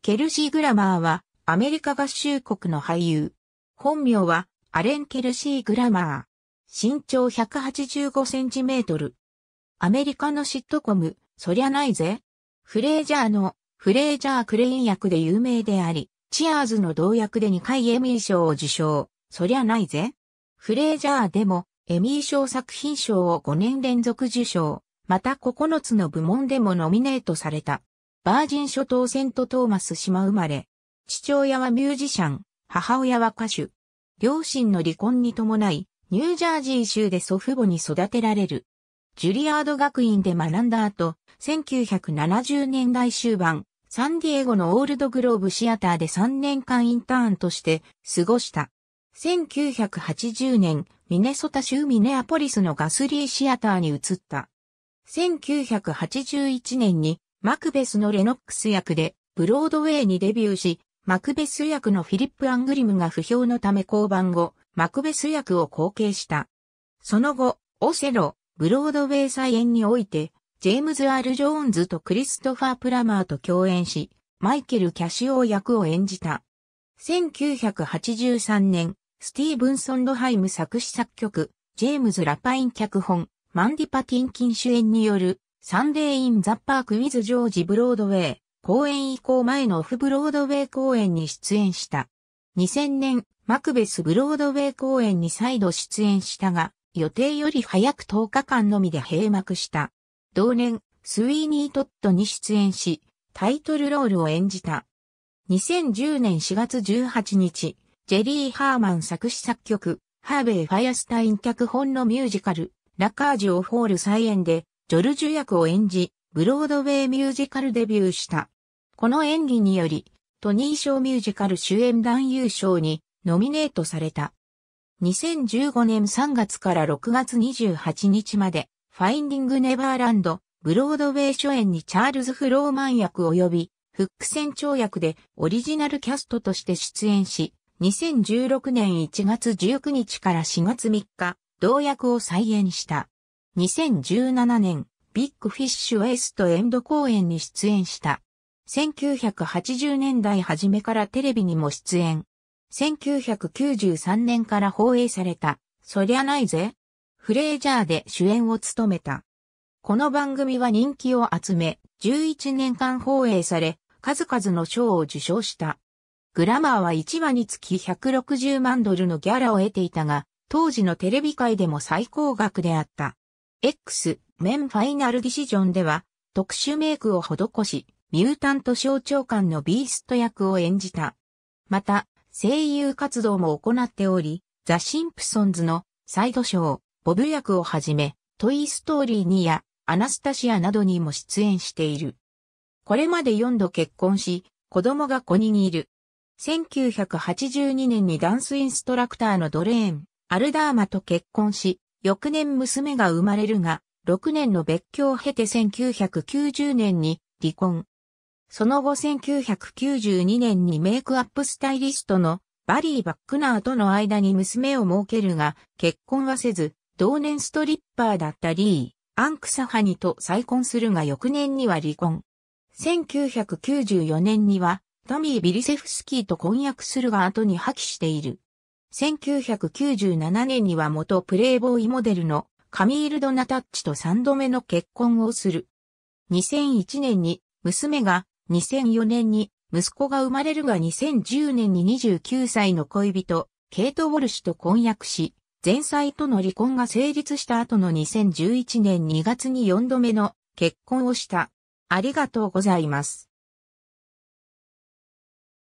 ケルシー・グラマーはアメリカ合衆国の俳優。本名はアレン・ケルシー・グラマー。身長185センチメートル。アメリカのシットコム、そりゃないぜ。フレージャーのフレージャー・クレイン役で有名であり、チアーズの同役で2回エミー賞を受賞。そりゃないぜ。フレージャーでもエミー賞作品賞を5年連続受賞。また9つの部門でもノミネートされた。バージン諸島セントトーマス島生まれ。父親はミュージシャン、母親は歌手。両親の離婚に伴い、ニュージャージー州で祖父母に育てられる。ジュリアード学院で学んだ後、1970年代終盤、サンディエゴのオールドグローブシアターで3年間インターンとして過ごした。1980年、ミネソタ州ミネアポリスのガスリーシアターに移った。1981年にマクベスのレノックス役で、ブロードウェイにデビューし、マクベス役のフィリップ・アングリムが不評のため降板後、マクベス役を後継した。その後、オセロ、ブロードウェイ再演において、ジェームズ・アル・ジョーンズとクリストファー・プラマーと共演し、マイケル・キャシオー役を演じた。1983年、スティーブンソン・ロハイム作詞作曲、ジェームズ・ラパイン脚本、マンディ・パティンキン主演によるサンデーインザパークウィズジョージブロードウェイ公演以降前のオフブロードウェイ公演に出演した。2000年、マクベスブロードウェイ公演に再度出演したが、予定より早く10日間のみで閉幕した。同年、スウィーニー・トットに出演し、タイトルロールを演じた。2010年4月18日、ジェリー・ハーマン作詞作曲、ハーベイ・ファイアスタイン脚本のミュージカル、ラカージオ・ォール再演で、ジョルジュ役を演じ、ブロードウェイミュージカルデビューした。この演技により、トニー賞ミュージカル主演男優賞にノミネートされた。2015年3月から6月28日まで、ファインディング・ネバーランド、ブロードウェイ初演にチャールズ・フローマン役及び、フック船長役でオリジナルキャストとして出演し、2016年1月19日から4月3日、同役を再演した。2017年、ビッグフィッシュウーストエンド公演に出演した。1980年代初めからテレビにも出演。1993年から放映された、そりゃないぜ。フレージャーで主演を務めた。この番組は人気を集め、11年間放映され、数々の賞を受賞した。グラマーは1話につき160万ドルのギャラを得ていたが、当時のテレビ界でも最高額であった。X、メンファイナルディシジョンでは、特殊メイクを施し、ミュータント象徴官のビースト役を演じた。また、声優活動も行っており、ザ・シンプソンズのサイドショー、ボブ役をはじめ、トイ・ストーリー2やアナスタシアなどにも出演している。これまで4度結婚し、子供が5人いる。1982年にダンスインストラクターのドレーン、アルダーマと結婚し、翌年娘が生まれるが、6年の別居を経て1990年に離婚。その後1992年にメイクアップスタイリストのバリー・バックナーとの間に娘を設けるが、結婚はせず、同年ストリッパーだったリー、アンクサハニと再婚するが翌年には離婚。1994年には、トミー・ビリセフスキーと婚約するが後に破棄している。1997年には元プレイボーイモデルのカミール・ドナタッチと3度目の結婚をする。2001年に娘が、2004年に息子が生まれるが2010年に29歳の恋人、ケイト・ウォルシュと婚約し、前妻との離婚が成立した後の2011年2月に4度目の結婚をした。ありがとうございます。